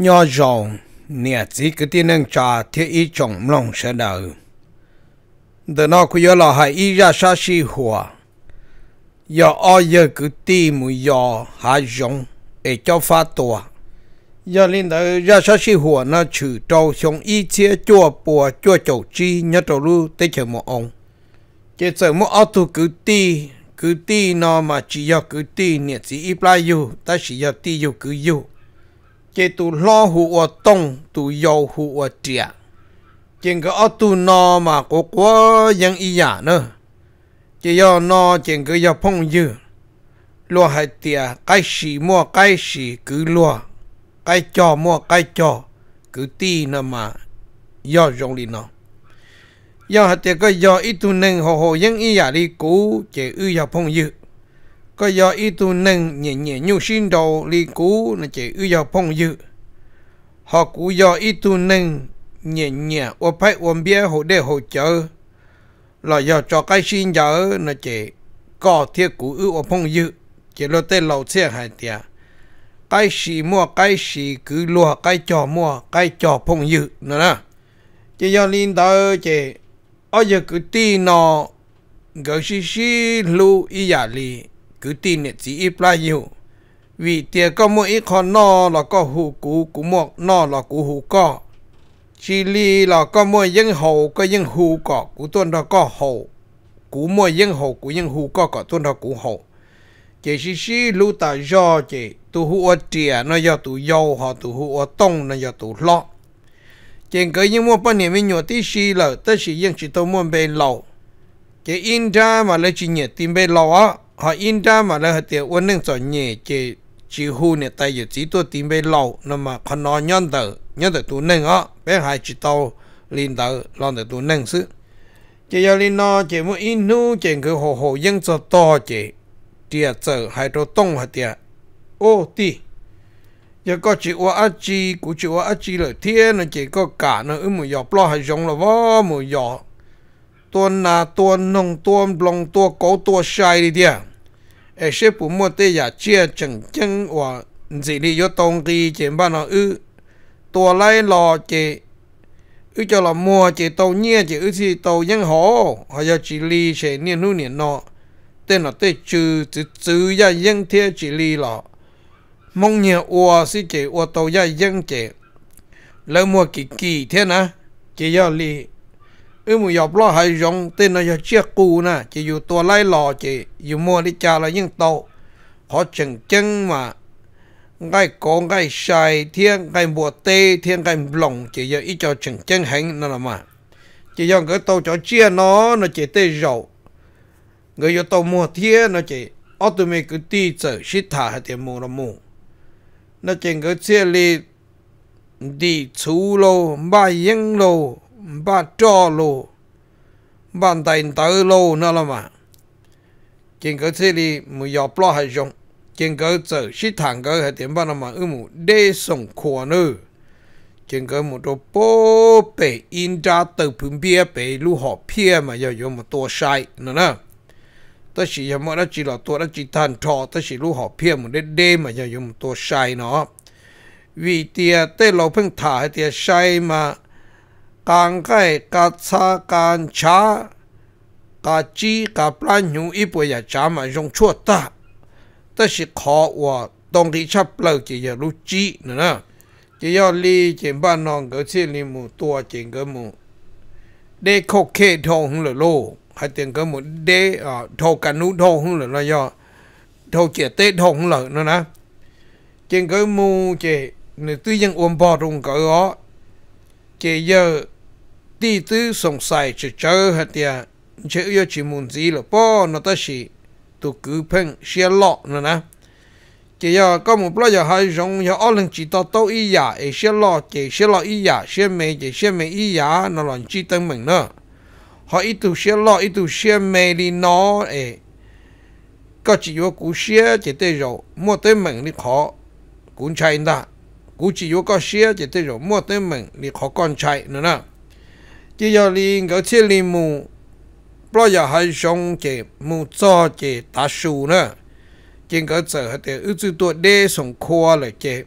nhỏ dầu nè chỉ cái tiền nâng trà thiết ý trồng lòng sẽ đỡ từ nó cứ giờ là hãy ý ra sa si hùa giờ ở giờ cứ ti mù giờ hạ dùng để cho phát tòa giờ lên đó ra sa si hùa nó trừ trâu xuống ý chia chua bùa chua chầu chi nhớ trâu lu tới chờ một ông chỉ sợ một ông tu cứ ti cứ ti nó mà chỉ giờ cứ ti nè chỉ ít lai yêu ta chỉ giờ ti yêu cứ yêu chế tu lo hu o tông tu yêu hu o trẻ chừng cái ở tu no mà có quá yang ý giả nữa chỉ yêu no chừng cái yêu phong dư lo hai tia cái gì mua cái gì cứ lo cái cho mua cái cho cứ ti nữa mà yêu rong đi nó yêu hai tia cái yêu ít tu nên ho ho, yang ý giả đi cũ chỉ ư yêu phong dư có do ý tu nâng nhẹ nhẹ nhu sinh đầu li cú là chỉ ư do phong dự họ cú do ý tu nâng nhẹ nhẹ ô phải ôm bia hỗ để hỗ trợ là do cho cái xin giờ là chỉ có thiết cú ư ô phong dự chỉ lo tê lầu xe hai tia cái gì mua cái gì cứ lo cái cho mua cái cho phong dự nữa nè chỉ do linh đạo chỉ ở giờ cứ tin nó gỡ xí xí lưu ý giả li cứ tin nè chỉ ít lại nhiều vì tiền có mỗi ít con no là có hủ cú cú một no là cú hủ cọ chỉ li là có mỗi dân hậu có dân hủ cọ cú tuần đó có hậu cú mỗi dân hậu cú dân hủ cọ có tuần đó cú hậu chỉ xí xí lu ta do chỉ tu hủ ở trẻ nó do tu yêu họ tu hủ ở tông nó do tu lo. chỉ cái những mua bao nhiêu mình nhớ tí xí là tất xí dân chỉ tu mua bề lầu chỉ in ra mà lấy chỉ nhớ tìm bề lầu á họ in ra mà là họ tiêu quân nên cho nhẹ chế chỉ hu nè tại giờ chỉ tôi tìm về lâu nên mà còn nói nhân tử nhân tử tụ nên á bé hai chỉ tàu liền tử lòng tử tụ nên sự chỉ giờ liền nó chỉ muốn in nu chỉ cứ hồ hồ dân cho to chỉ tiệt giờ hai đồ tông hết tiệt ô ti giờ có chỉ qua á chi cũng chỉ qua á chi rồi thiên nó chỉ có cả nó ưng một giọt lo hai giống là vó một giọt tuôn na tuôn nông tuôn blong tua cố tua sai đi tiệt ai sẽ bù mua tê giả chia chừng chừng và chỉ đi cho tông kỳ chỉ ba nó ư tua lấy lo chỉ ư cho là mua chỉ tàu nhẹ chỉ ư thì tàu nhân hồ họ giờ chỉ li sẽ niên nu niên nọ tên là tê trừ trừ trừ ra dân thế chỉ li lọ mong nhia ua si chỉ ua tàu ra dân chỉ lỡ mua kỳ kỳ thế nè chỉ do li ừ mù dọc lo hay rong tên nó giờ chiếc cù na chỉ dù tua lai lò chỉ dù mua đi cha là những tàu họ chừng chân mà ngay có ngay xài thiên ngay mùa tê thiên ngay lòng chỉ giờ ít cho chừng chân hành nó là mà chỉ giờ cái tàu cho chia nó nó chỉ tê rậu người giờ tàu mùa thiên nó chỉ ở tụi mình cứ đi chở xịt thả hết tiền mua là mua nó chỉ cái chia li đi chú lô ba yên lô ba cho lô ban tay tới lô nữa là mà trên cái thế này mà dọc lo hay dùng trên cái chữ sĩ thằng cái hay tiền ban là mà ư mù đê sông khua nữa trên cái một đồ bố bê in ra từ phương bia bê lưu họ pia mà giờ dùng một tua sai nữa nè ta chỉ là mỗi đó chỉ là tua đó chỉ than trò ta chỉ lưu họ pia một đê đê mà giờ dùng một tua sai nó vì tia tê lô phăng thả hay tia sai mà càng cái cá cha càng chá cá chi cá plan nhung ít bây giờ chả mà dùng chua ta ta chỉ khó và đồng thì chấp lâu chỉ giờ lúc chi nữa nè chỉ giờ li chỉ ba nòng cái xe li mu, tua chỉ cái mu, để khóc khe thong hung là lô hay tiền cái mu để à thâu cả nút thong hung là nó do thâu chỉ tết thong hung là nữa nè chỉ cái mu chỉ nếu tuy dân ôm bò rung cái đó chỉ giờ tí tư song sai chỉ chờ hả tia chế yêu chỉ muốn gì là po nó ta chỉ tụ cứ phăng xe lọ nữa nè chỉ giờ có một bao giờ hai giống giờ ở lần chỉ tao tao ý giả ấy xe lọ chỉ xe lọ ý giả xe mẹ chỉ xe mẹ ý giả nó là chỉ tăng mình nữa họ ít tụ xe lọ ít tụ xe mẹ đi nó ấy có chỉ có cú xe chỉ tới rồi mua tới mình đi khó cũng chạy ta cú chỉ có xe chỉ tới rồi mua tới mình đi khó con chạy nữa nè 只要你搞起林木，不要还上节木造节大树呢，见个走还得有最多得送科了节，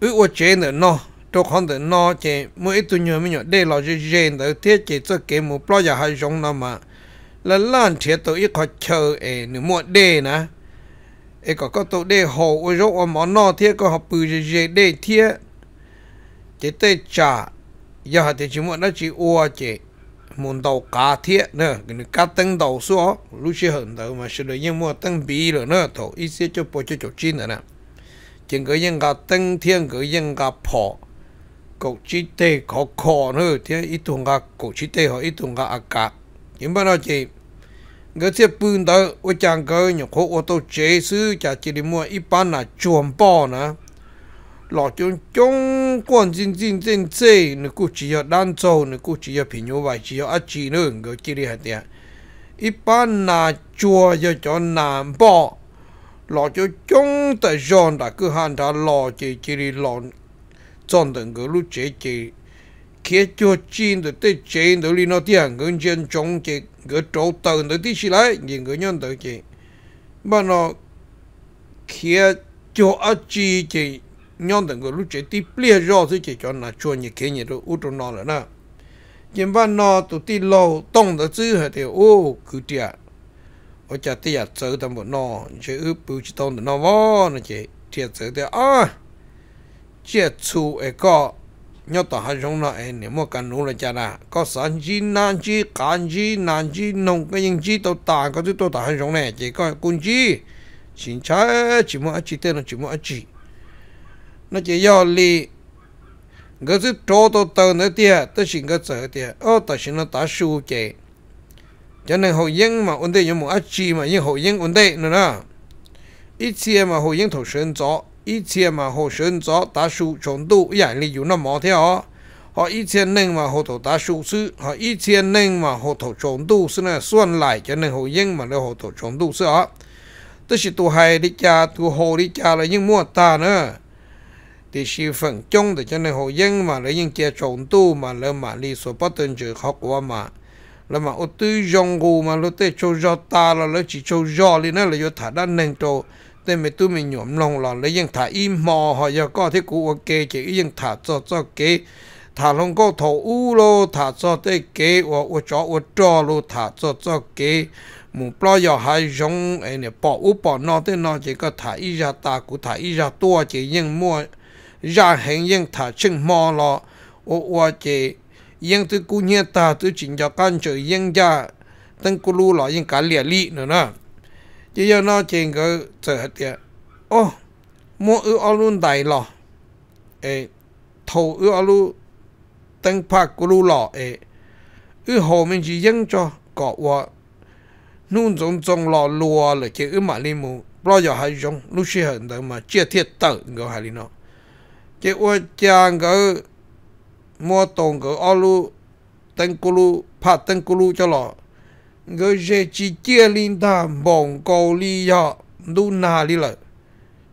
有我觉得呢。都看得 nó chế mỗi tu nhiều mình để lo cho gen đó thiết chế cho cái một bao giờ hay giống nó mà là lan thiết tôi ít khó chờ ấy nữa một đề nè ấy có có tôi đề hồ ôi rồi mà nó thiết có học bự gì để thiết chế tới trả giờ hạt thì chỉ muốn nó chỉ ua chỉ muốn đầu cá thiết nữa cái này cá tăng đầu số lúc chưa hận đầu mà sự được nhưng mua tăng bì rồi nữa thổ ít xíu cho bỏ cho chỗ chín rồi nè chừng cái nhân cá tăng thiên cái nhân cá phò cậu chi tê khó khó nữa thế ít thùng cá cậu chi tê họ ít thùng cá à cá nhưng mà nó chỉ cái thiết bún đó ở chàng cái nhục hộ ô tô chế sư chả chỉ đi mua ít bán là chuồn bò nữa lo chung chung quan jin jin jin zê nó cũng chỉ có đan châu nó cũng chỉ có bình nhau vậy chỉ có ăn chỉ nữa người kia đi hạt tiền ít ban chua cho cho nà bò lo chung tại giòn đã cứ hàn đã lo chỉ chỉ đi chọn từng cái lúc chế chỉ khi cho chín được tới chín được đi nó tiền người dân chung chỉ người trâu tần được đi xí lại nhìn người nhân được mà nó khi cho ăn chỉ chỉ nhóm tầng của lúc chế tí bia rõ dưới chế cho nó chua như kế nhiệt ưu trốn nó là nè nhưng mà nó tụ tí lâu tông đó chứ hả thì ô cứ trẻ ở chả tí ạ sớ tầm bộ nó chế ư bưu chế tông đó nó vô nó chế trẻ sớ thì à chế chú ấy có nhớ tỏ hai giống nó ấy nếu mà cần nụ là chả là có sản chi e e nan e, chi cán chi nan chi nông cái yên chi tàu tàn có thứ tàu tàn hai giống này chỉ có quân chi chính trái chỉ mua chỉ tên là chỉ mua chỉ nó chỉ do li cái chữ trô tô tờ nữa tia tôi xin cái chữ tia ô tôi xin nó ta su chế cho nên hậu dân mà ổn định như một ác chi mà như hậu dân ổn định nữa đó ít chia mà hậu dân thổ sơn gió ít chia mà hậu sơn gió ta su chống tu giải lý dụ nó mò theo họ ít chia nên mà hậu thổ ta su họ ít chia nên mà hậu thổ chống tu sư này xuân lại cho nên hậu dân mà nó hậu thổ chống tu sư tôi chỉ tu hay đi cha tu hồ đi cha là những mua ta nữa thì sự phận chung để cho nên hộ dân mà lấy những kia trộn tu mà lỡ mà đi số bắt tên chữ học qua mà là mà ô tư dòng mà lỡ tê châu ta là lỡ chỉ châu do là do thả đan nền trâu tên mình tôi mình nhổm lòng là lấy những thả im mò họ giờ có thế cũ ok chỉ những thả cho cho kế thả lòng có thổ u lô thả cho tê kế ô ô chó ô trò lô thả cho cho kế mù lo giờ hai giống ấy bỏ u bỏ nó tê nó chỉ có thả ít ra ta cũng thả ít ra tua chỉ những mua ra hẹn yên thả chân mò lò, ô ô chê yên tư cú nhé ta tư chỉnh cho con chữ yên ra tân cú lưu lò yên cả lìa lì nữa nè chứ giờ nó chê ngờ chờ hạt tiệt ô mua ư ô luôn đầy lọ ê thầu ư ô lu tân phá cú lu lọ ê ư hồ mình chỉ yên cho cọ ô nôn giống giống lò lùa là chê ư mà li mù lo giờ hay giống lúc xưa hận mà chia thiết tờ ngờ hay li nó chế ua chàng gỡ mua tồn gỡ ô lu tân cô lu phá tân cô lu cho lọ gỡ dễ chi chia linh ta bỏng cầu li họ đu nà li lợi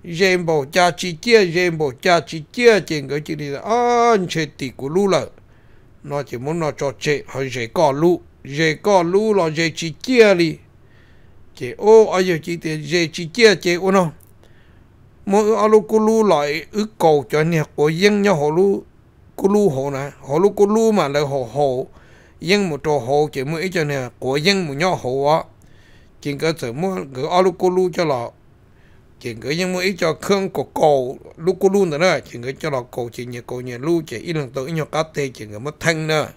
dễ bỏ cha chi chia dễ bỏ cha chi chia trên gỡ chỉ đi ăn chế tỷ của lu lợi nó chỉ muốn nó cho chế hơi dễ có lu dễ có lu là dễ chi chia li chế ô ở giờ chỉ tiền dễ chỉ chia chế ô nó mỗi cô culu lại ước cầu cho nhà của dân nhau họ lu culu họ nè họ lu culu mà lại họ họ dân một trò họ chỉ mỗi cho nhà của dân một nhau họ á chỉ có sự mua gửi cô culu cho lọ chỉ gửi dân mỗi cho khương của cầu lu culu nữa đó chỉ gửi cho lọ cầu chỉ nhà cầu nhà lu chỉ ít lần tới nhau cá tê chỉ gửi mất thanh nữa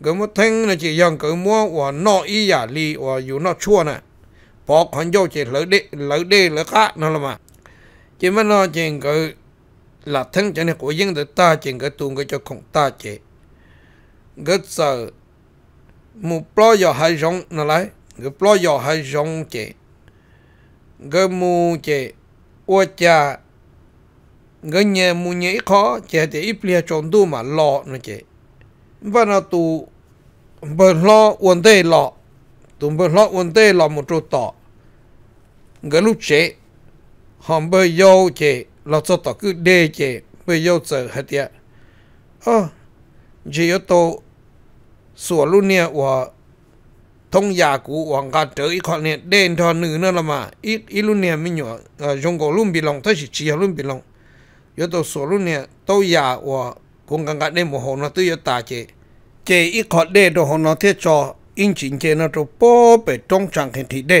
gửi mất thanh là chỉ dòng gửi mua và nọ ý giả li và dù nó chua nè bỏ con vô chỉ lỡ đê lỡ đê lỡ cá nó là mà chỉ mới nó chuyện cái là thân cho nên của dân được ta chuyện cái tuôn cái cho không ta chế cái sợ mu plo giờ hay rong nó lại cái plo giờ hay rong chế cái mu chế ô cha cái nhà mu nhảy khó chế thì ít lia chọn tu mà lo nó chế và nó tu bờ lo uốn tê lo tu bờ lo uốn tê lo một chỗ tọ cái lúc chế หอมเบยโยเจ เราจะต่อคือเดเจเบยโยเจอฮะเดียเออเจยโตส่วนรุ่นเนี่ยว่าทงยากูหวังกาเจออีกคนเนี่ยเดินทอนหนึ่งนั่นละมาอีอีรุ่นเนี่ยไม่หยวเออจงกลุ่มบีลงถ้าสิจีรุ่นบีลงยตโตส่วนรุ่นเนี่ยตยาว่าคงกังกัดได้หมดหนตัวยตาเจ เจอีกคนเดินตัวหนเทจออินจินเจนั่นตัวป้อไปตรงจังเห็นทีเด้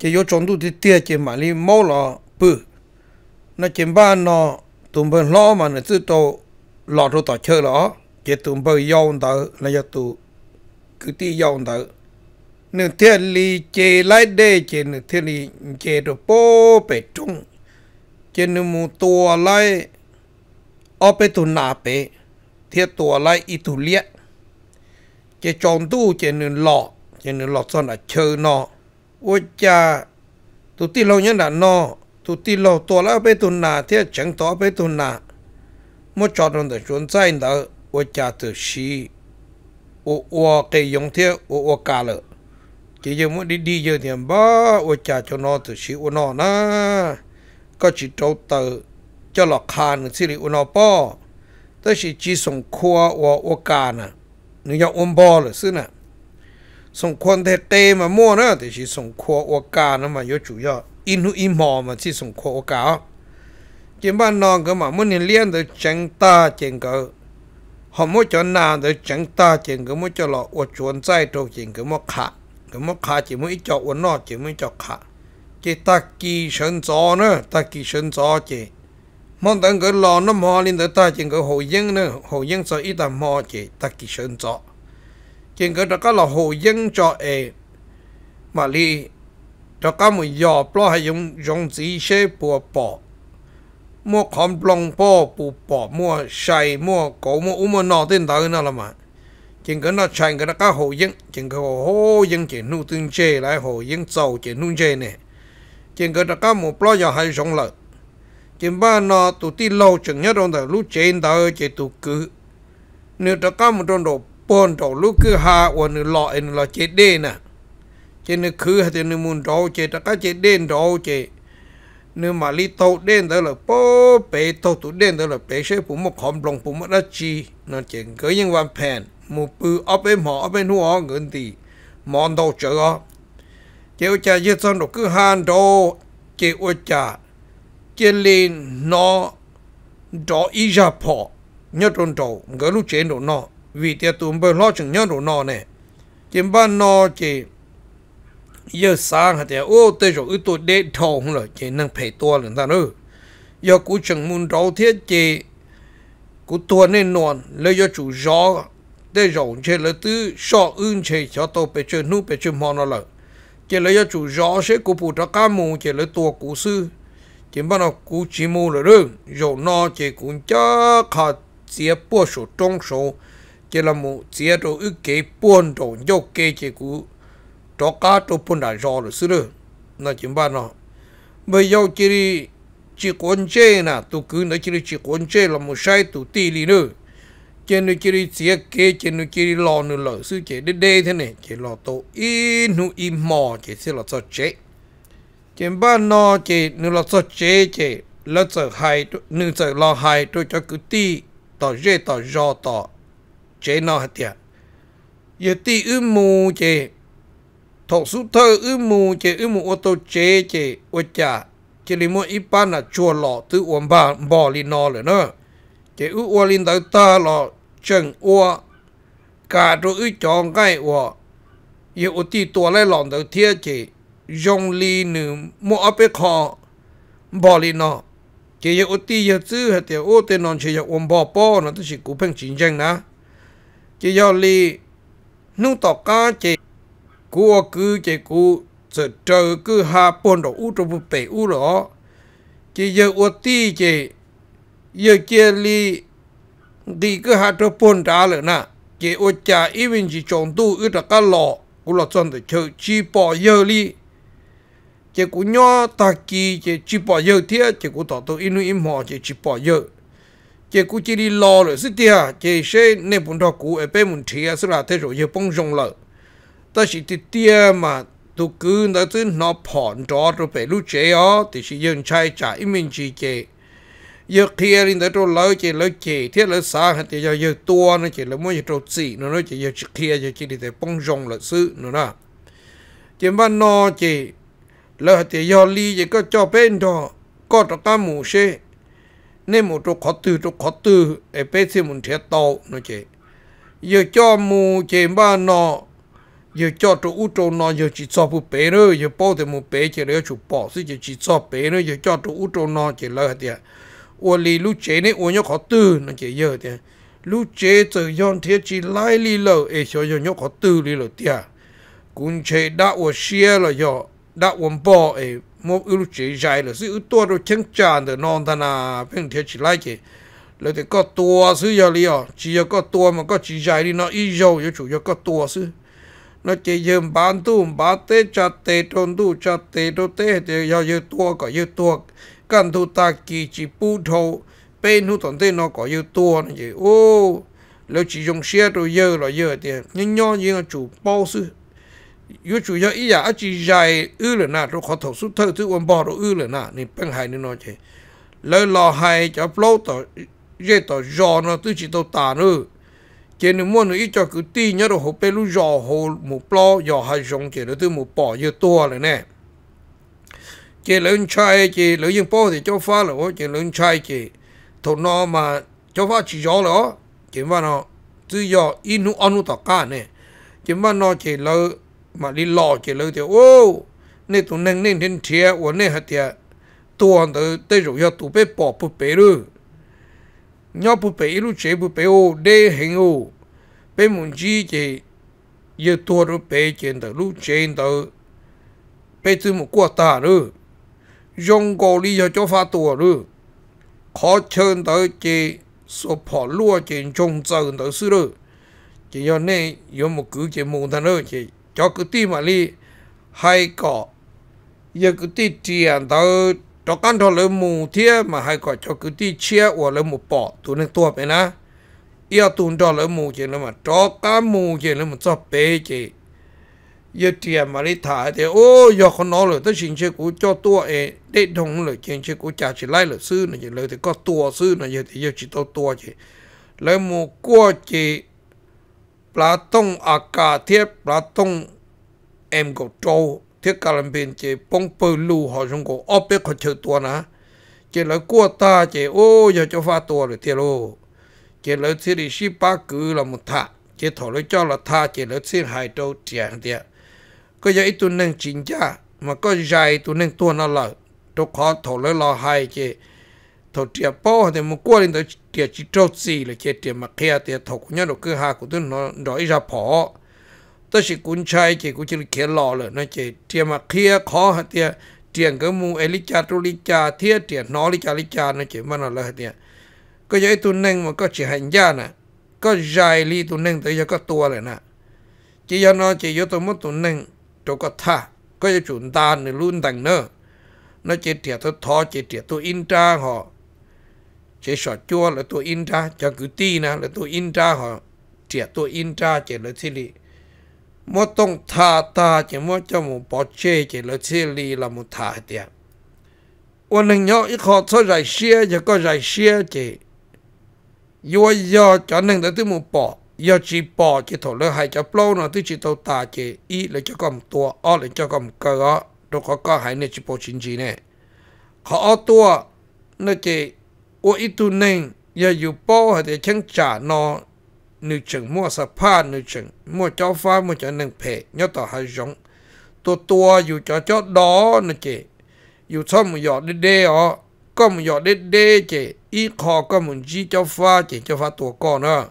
chỉ có trong tu thì tiếc chỉ mà đi mau lo, bự nó chỉ ba nó tụm bên lo mà nó tự tổ lò rồi tổ chơi lo, chỉ tụm bên giàu đó là do tụ cứ ti giàu đó nửa thiên li chế lại để chế nửa thiên li chế được bố bể trung chế nửa mù tua lại ở bể tù nà bể thiết tua lại ít tù liệt chế tròn tu chế nửa lọ chế nửa lọ cho nó chơi nó วัจาตุติเราเนี่ยนะนอตุติเราตัวละไปตุนนาเทียฉังต่อไปตุนนาเมื่อจอดนั่นชวนใจนั่นวัจาตุสีโอโอเกยงเทียโอโอกาเลจียังมดีดีเยอะเทียมบ้าวัจาจะนอตุสีโอนอนะก็จิตโราเตอจะหลอกคานสิริโอนอป้อแต่สิจีส่งครัวโอโอกาน่ะนึกอย่างอุ้มบอลเลยซึ่งน่ะส่งคนเตะมามั่วเนาะที่ส่งขวอกาเนาะมาโยจุยออินุอินหมอมาที่ส่งขวอกาจีบ้านนองก็มามุ่งเนียนเดือจังตาเจังก็หอมมุ่งจนนาเดือจังตาเจังก็มุ่งจะหลอออวดชวนใจโตจังก็มุ่งขาก็มุ่งขาจีมุ่งอีจอกวันนอจีมุ่จอกขาจีตะกี้ชนจอเนาะตะกี้ชนจอจีมันตั้งก็หลอน้ำหอมลินเดือตาเจังก็หูยิงเนาะหูยิงใส่อีตาหมอจีตะกี้ชนจอ kiến cái đó có là hồ dân cho ê mà li đó có một giò bỏ hay dùng dùng gì xe bùa bỏ mua con bông bỏ bù bỏ mua xài mua cổ mua ủ mua nọ tên tới nó là mà kiến cái nó xài cái đó có hồ dân kiến cái hồ dân chỉ nuôi tương chê lại hồ dân giàu chỉ nuôi chê này kiến cái đó có một bỏ giò hay dùng lợi kiến ba nó tụt đi lâu chừng nhất rồi lúc trên tới chỉ tụ cứ nếu đó có một trong đồ pon to lúc cứ ha wa nu lo en lo che de na che nu khứ ha te nu mun to che ta ka che den to che nu mà li to den đó là po pe to tu den đó là pe she pu mo khom long pu mo da chi nó che ge yin wan pen mu pu op em ho op en ho ngun ti mon to che go che u cha ye son do cứ han do che u cha che le no do i ja po nhớ trôn trầu ngỡ lúc chế độ nó vì tiệt tụm bờ lo chừng nhớ đủ nọ nè chỉ ban nọ chỉ giờ sáng hạt tiệt ô tê rồi ít tuổi đế thầu không rồi chỉ năng phải tua lần ta nữa giờ cú chừng muốn đầu thiết chỉ cú tua nên nón lấy giờ chủ gió tê rồi chơi lấy tứ sọ ưn chơi cho tàu bị chơi nu bị chơi mòn nó rồi chỉ lấy giờ chủ gió sẽ cú phụ trách cá mù chỉ lấy tua cú sư chỉ ban nọ cú chỉ mù là rồi rồi nọ chỉ cũng chắc hạt tiệt bùa số trong số chỉ là một chế độ ước kế buồn đồ nhô kế chế cũ đó cá đồ buồn đại rõ rồi xứ rồi nó chỉ ba nó bây giờ chỉ đi chỉ quan chế nè tụ cứ nói chỉ đi chỉ quan chế là một sai tụ tì lì nữa chỉ nói chỉ đi chế kế chỉ nói chỉ đi lo nữa lỡ xứ chế đi đê thế này chỉ lo tổ in nu im mò chỉ sẽ là cho chế chỉ ba nó chỉ nữa là cho chế chỉ lỡ sợ hại nữa sợ lo hại tôi cho cứ tì tỏ dê tỏ do tỏ chế nó hết tiệt giờ ti ư mù chế thọ su thơ ư mù chế ư mù ô tô chế chế ô chả chế li mua ít ban là chùa lọ tư uống bà bò lì nó rồi nữa chế ư uống lì tới ta lọ chân ua, cả đồ ư chọn gai ua, giờ ô ti tua lại lọn tới thiệt chế dùng lì nữ mua áp khó bò lì nó chế giờ ô ti giờ chứ hạt tiệt ô tên non chế giờ uống bò bò nó tức là cú phèn chính danh na chỉ do li nung tỏ cá chỉ cua cứ chỉ cú sợ trời cứ ha bồn đồ u trong bể u đó chỉ giờ u ti chỉ giờ chia li đi cứ ha trong bồn đá rồi na chỉ u cha ít mình chỉ chọn tu ít là cá lọ u là chọn được chơi chỉ bỏ giờ li chỉ cú nhỏ ta kỳ chỉ chỉ bỏ giờ thiệt chỉ cú tỏ tu inu im họ chỉ chỉ bỏ giờ chỉ cú chỉ đi lo rồi xí tia chỉ sẽ nên bún thọ cú ở bên mình chia xí là thế rồi giờ bông rong lợ ta chỉ thì tia mà tu cứ đã tới nó phòn cho rồi phải lúc chế ó thì chỉ dân trai trả mình chỉ chế giờ kia đi tới chỗ lỡ chỉ lỡ chỉ thế lỡ xa thì giờ giờ tua nó chỉ lỡ mỗi chỗ xị nó nói chỉ giờ kia giờ chỉ đi tới bông rong lợ xứ nữa nè chỉ mà nó chỉ lỡ thì giờ ly chỉ có cho bên đó có tất cả mù xe nên một chỗ khó tư chỗ khó tư ở bên xe muốn thiệt to, nó chế giờ cho mu chế ba nó giờ cho chỗ u chỗ nó giờ chỉ cho phụ bé nữa giờ bỏ thêm một bé chế nữa chụp bỏ xí giờ chỉ cho bé nữa giờ cho chỗ u chỗ nó chế hết tiệt, ủa lì lú chế này ủa nhóc khó tư nó chế giờ tiệt, lú chế tự yon thiết chỉ lại lì lỡ ở chỗ giờ nhóc khó tư lì lỡ tiệt, cũng chế đã ủa xia là giờ đã ủa bỏ ấy một ưu chế dài là sự tua đồ chân tràn được non thà na bên thế chỉ lại kì là thì có tua sự giờ li ở chỉ có tua mà có chỉ dài đi nó ít dầu cho chủ cho có tua sự nó chỉ dầm bán tu bán tê cha tê trôn tu cha tê trôn tê thì giờ giờ tua có giờ tua căn thu ta kì chỉ pu thô, bên thu tổng tê nó có giờ tua nó vậy ô nếu chỉ dùng xe rồi giờ là giờ thì nhưng nho như là chủ bao sự yêu chủ yếu ý à chỉ dài ư là na rồi khó thấu suốt thơ thứ quan bỏ rồi ư là na nên bên hai nên nói thế lời lò hay cho flow tỏ dễ tỏ giò nó tư chỉ tàu tàn ư chỉ nên muốn ý cho cứ ti nhớ rồi hộp bê lu giò hồ một flow giò hai giống chỉ là tư một bỏ như tua là nè chỉ lớn trai chỉ lớn dân bố thì cho phá là rồi chỉ lớn trai chỉ thầu nó mà cho phá chỉ gió rồi chỉ mà nó tư giò in nu ăn nu tỏ cả nè chỉ mà nó chỉ lớn mà đi lò chỉ lưu thì ô nên tụi nâng nên đến thiệt và nên hạt thiệt tuần tới tới rồi giờ tụi bé bỏ bút bé luôn nhau bút bé lúc chế bút bé ô đê hình ô bé muốn gì chỉ giờ tuần rồi bé trên tới lúc trên tới bé từ một quả tà luôn dùng cổ lý do cho phát tuần luôn khó chân tới chỉ số bỏ lúa trên trồng trồng tới xứ rồi chỉ do này có một cứ chỉ muốn thằng chỉ cho cứ ti mà li hay cọ giờ cứ ti tiền tới cho căn thọ lấy mù thiê mà hay cọ cho cứ ti chia của lấy mù bỏ tụi nên tua bé na yêu tụi cho lấy mù chỉ là mà cho cá mù chỉ là mà cho bé chỉ giờ tiền mà đi thả thì ô giờ con nó rồi tới xin chơi của cho tua ấy để đồng rồi chuyện chơi của trả chỉ lại rồi, sư này chỉ lời thì có tua sư này giờ thì giờ chỉ tao tua chỉ lấy mù cua chỉ Platon aka thiết Platon em có trâu thiết cả làm bên chế bông bơ lù họ dùng có ốp bếp họ chơi tua nà chế lấy cua ta chế ô giờ cho pha tua rồi thiệt lô chế lấy xí đi xí ba cứ là một thà chế thọ lấy cho là tha chế lấy xin hai trâu tiền tiền có giờ ít tuần nâng chín cha mà có dài tuần nâng tua nó là đâu khó thọ lấy lo hai chế thầu tiệp bao thì một qua đến tới tiệp chỉ trâu xì là chế tiệp mặc kia tiệp thổ cũng nhớ được cứ hà của tôi nó nói ra phỏ tôi chỉ cuốn chay chỉ cũng chỉ là kia lò rồi nó chế tiệp mặc kia khó hả tiệp tiền cái mu elicha tu licha thiết tiền nó licha licha nó chế mà nó là tiệp có giấy tu nâng mà có chỉ hành gia nè có dài li tu nâng tới giờ có tua rồi nè chỉ cho nó chỉ do tôi mất tu nâng tôi có tha có cho chúng ta nữa luôn đằng nữa nó chế tiệp tôi thọ chế tiệp tôi in tra họ chế sọ chua là tôi in ra cho cứ ti na là tôi in ra họ trẻ tôi in ra chế là thế li mua tông thà ta chế mua cho một bỏ chê chế là thế li là một thà tiệt ôn hình nhỏ ít khó thôi giải xe giờ có giải xe chế yo yo cho nâng tới một bỏ yo chỉ bỏ chế thổ lỡ hay cho plô nó tới chỉ tàu ta chế y là cho con tua o là cho con cơ đó đâu có có hai nè chỉ bỏ chính gì nè họ tua nó chế 我一度呢也有包和的请假呢，女生莫是怕女生，莫教法莫就能陪，要到还容，多多有叫叫老那姐，有错没要的的哦，ก็没要的的姐，一考ก็没只教法姐教法多高呢，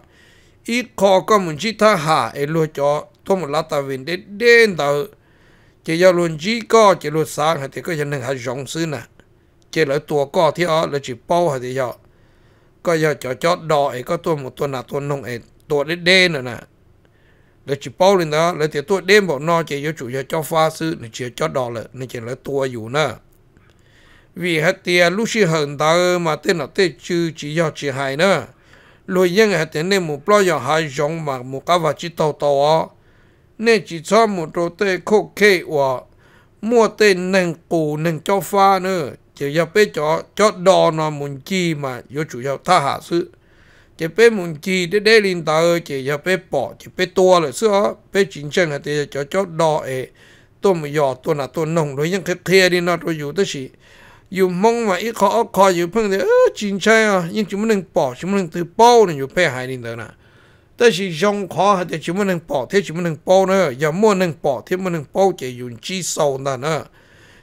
一考ก็没只他下一路教，多么拉达文的的到，姐要论只高，姐论三，还得个人能还容是呢。chế lại tua có thì ở là chỉ bao hay thì giờ có giờ cho cho đỏ ấy có tua một tua nào tua nông ấy tua đế đen nữa nè là chỉ bao lên đó là thì tua đêm bọn nó chỉ cho chủ cho cho pha sư là chỉ cho đỏ là nên chỉ là tua dù nữa vì hạt tiền lúc xí hận ta mà tên là tên chữ chỉ do chỉ hại nữa lôi dân hạt tiền nên một bao giờ hai giống mà một cái vật chỉ tàu tàu á nên chỉ cho một đồ tê khô khê và mua tên nâng cổ nâng cho pha nữa จะยาเป้จอจอดอนอมุนจีมาโยชูยาท่าหาซื้อจะเป้มุนจีได้ได้ลินตาเออจะยาเป้ปอจะเป้ตัวเลยซื้อเป้จิงเชิงฮะเตจะจอจอดอเอตัวมยอตัวหนาตัวนงโดยยังเคลียดีนอตัวอยู่ตั้สิอยู่มองมาอีกขอคออยู่เพิ่งเดียเออจิงเชิงอ่ะยังจุมันหนึ่งปอจุมันหนึ่งตือเป้าเนี่ยอยู่เป้หายลินเดอนะแต่สิยงขอฮะเตจุมันหนึ่งปอเทจุมันหนึ่งเป้าเนอะอย่ามั่วหนึ่งปอเทมันหนึ่งเป้าจะอยู่จีโซนนั่นเนอะ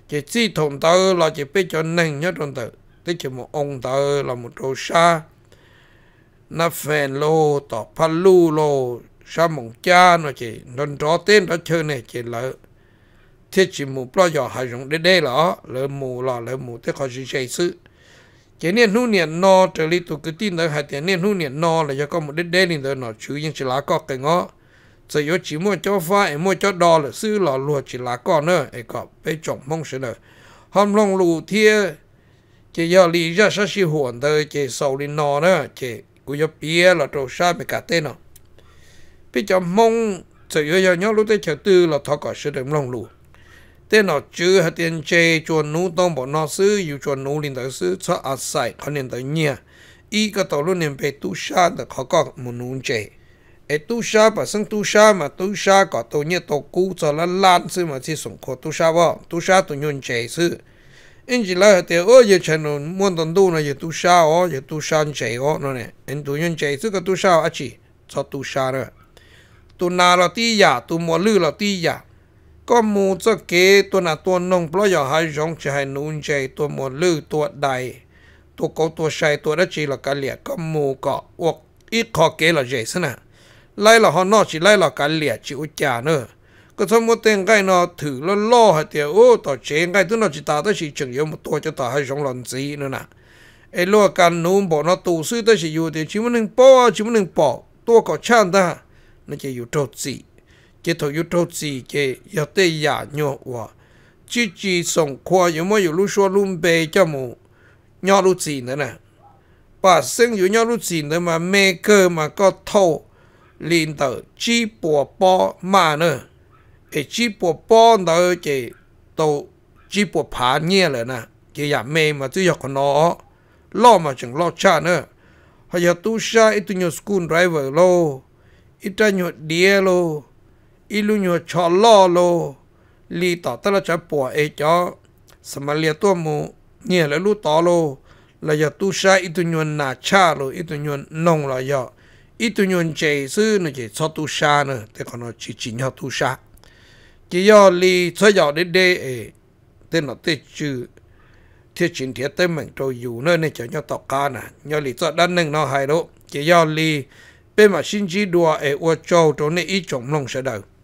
chỉ chỉ thùng tơ là chỉ biết cho nền nhất trong tờ tức chỉ một ông tơ là một đồ sa nó phèn lô tỏ phát lu lô sa mong cha nó chỉ nên rõ tên đó chơi này chỉ lỡ thế chỉ một lo giờ hay dùng để đây là lỡ mù là lỡ mù thế khó gì chạy sự chỉ nên hú niệm no trở đi tụ cứ tin tới hai tiền nên hú niệm no là do có một đế đế lên tới nó chứ nhưng chỉ là có cái ngõ จะยจีมัวจ้าฟ้าไอ้มัวจ้าดอลซื้อหล่อลัวจีลาก่อนเนอะไอ้ก็ไปจงมงเสนอหอมลงลูเทียจะยอลีจะสัชิหวนเตยจะสาวลินนอเนอะจะกูจะเปียหล่อโตชาไม่กาเต้นเนาะไปจงมงจะยอยย้อรู้ได้เฉยตื้อหล่อทอก่อเสด็จลงลูเต้นเนาะจื้อหาเตียนเจจวนนู้ต้องบอกนอซื้ออยู่จวนนู้ลินเตยซื้อชอบอาศัยเขาเนียนเตยเนี่ยอีก็ต่อรุ่นเนียนไปตุชาแต่เขาก็มุนูนเจเอตูชาปะซึ่งตูชามาตูชาก็ตัวเนี่ยตัวกู้จะละล้านซื้อมาที่สงคตูชาบ่ตูชาตัวยนเจซื้ออินจิลาเตอเออเยช่นนมวนตันดูนะเยตูชาอ๋อเยตูชาเจอ๋อนั่นเองอ็นตัวยนเจซื้อก็ตูชาอ่ะจีชอตูชาเนาะตัวนาเราตียาตัวมอวลื้อเราตียาก็มูจะเกยตัวนาตัวนงเพราะอยากให้ยองใจะให้นุ่นเจตัวมอวลื้อตัวใดตัวเกาตัวชายตัวนั่นจีเรากเกลี่ยก็มูเกาะอกอีกขอเกยเราเจสนะ lại là họ nó chỉ lại là cái lẻ chịu trả nữa có thằng mua tiền cái nó thử nó lo hả thì ô tổ chế cái thứ nó chỉ ta tới chỉ chừng yếu một tuổi cho ta hay sống lần gì nữa nè ai lo cả nụ bỏ nó tù sư tới chỉ yêu thì chỉ muốn nên bỏ chỉ muốn nên bỏ tua có chăn ta nó chỉ yêu trâu gì chỉ thôi yêu trâu gì chỉ yêu tê giả nhọ hoa, chỉ chỉ sống khoa yếu mới yêu lúc xưa lúc bê cho mù nhọ lúc gì nữa nè bà sinh yêu nhọ lúc gì nữa mà mê cơ mà có thâu ลินเตอจีปัวปอมาเนอไอจีปัวปอเนอเจโตจีปัวผาเนี่ยเลยนะเจอยากเมมาจะอยากนอ ล่อมาจังล่อชาเนอะหายาตู้ชาอิตุญสกุลไรเวอร์โลอิตันญเดียโลอิลุญชอลอโล ลีต่อตลอดจะปัวเอจอสมาเลียตัวมูเนี่ยแล้วลูต่อโลลายตู้ชาอิตุญนาชาโลอิตุญนงลายอ ít nhon chế sư nó chỉ cho tu sa nữa thế còn nó chỉ chỉ nhau tu sa chỉ do li cho giàu đến đây e, tên nó tên chữ thiết chính thiết tới mình tôi dù nơi này cho nhau tộc ca nè nhau li cho đan nâng nó hay đó chỉ do li bên mà xin chỉ đùa ở châu chỗ này ít trồng lòng sẽ đời